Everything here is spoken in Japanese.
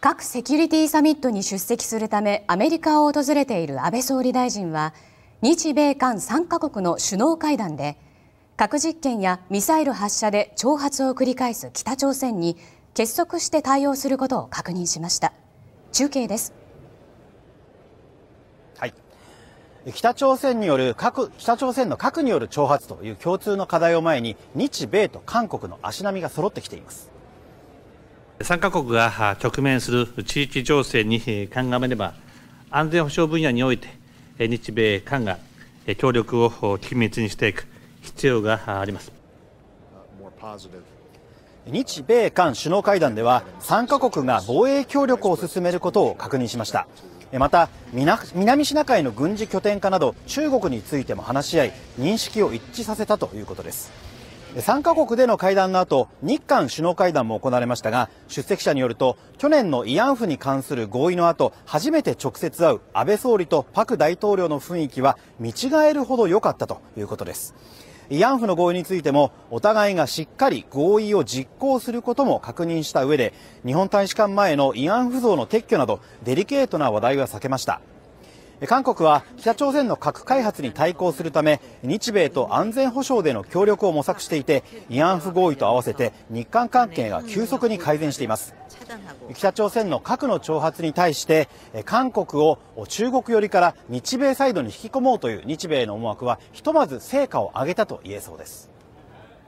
核セキュリティサミットに出席するためアメリカを訪れている安倍総理大臣は日米韓3か国の首脳会談で核実験やミサイル発射で挑発を繰り返す北朝鮮に結束して対応することを確認しました中継です、はい、北朝鮮による核北朝鮮の核による挑発という共通の課題を前に日米と韓国の足並みが揃ってきています3カ国が直面する地域情勢に鑑みれば、安全保障分野において、日米韓が協力を緊密にしていく必要があります。日米韓首脳会談では3カ国が防衛協力を進めることを確認しましたまた南シナ海の軍事拠点化など中国についても話し合い認識を一致させたということです3カ国での会談の後、日韓首脳会談も行われましたが、出席者によると、去年の慰安婦に関する合意の後、初めて直接会う安倍総理とパク大統領の雰囲気は見違えるほど良かったということです。慰安婦の合意についてもお互いがしっかり合意を実行することも確認した上で日本大使館前の慰安婦像の撤去などデリケートな話題は避けました韓国は北朝鮮の核開発に対抗するため日米と安全保障での協力を模索していて慰安婦合意と合わせて日韓関係が急速に改善しています北朝鮮の核の挑発に対して韓国を中国寄りから日米サイドに引き込もうという日米の思惑はひとまず成果を上げたと言えそうです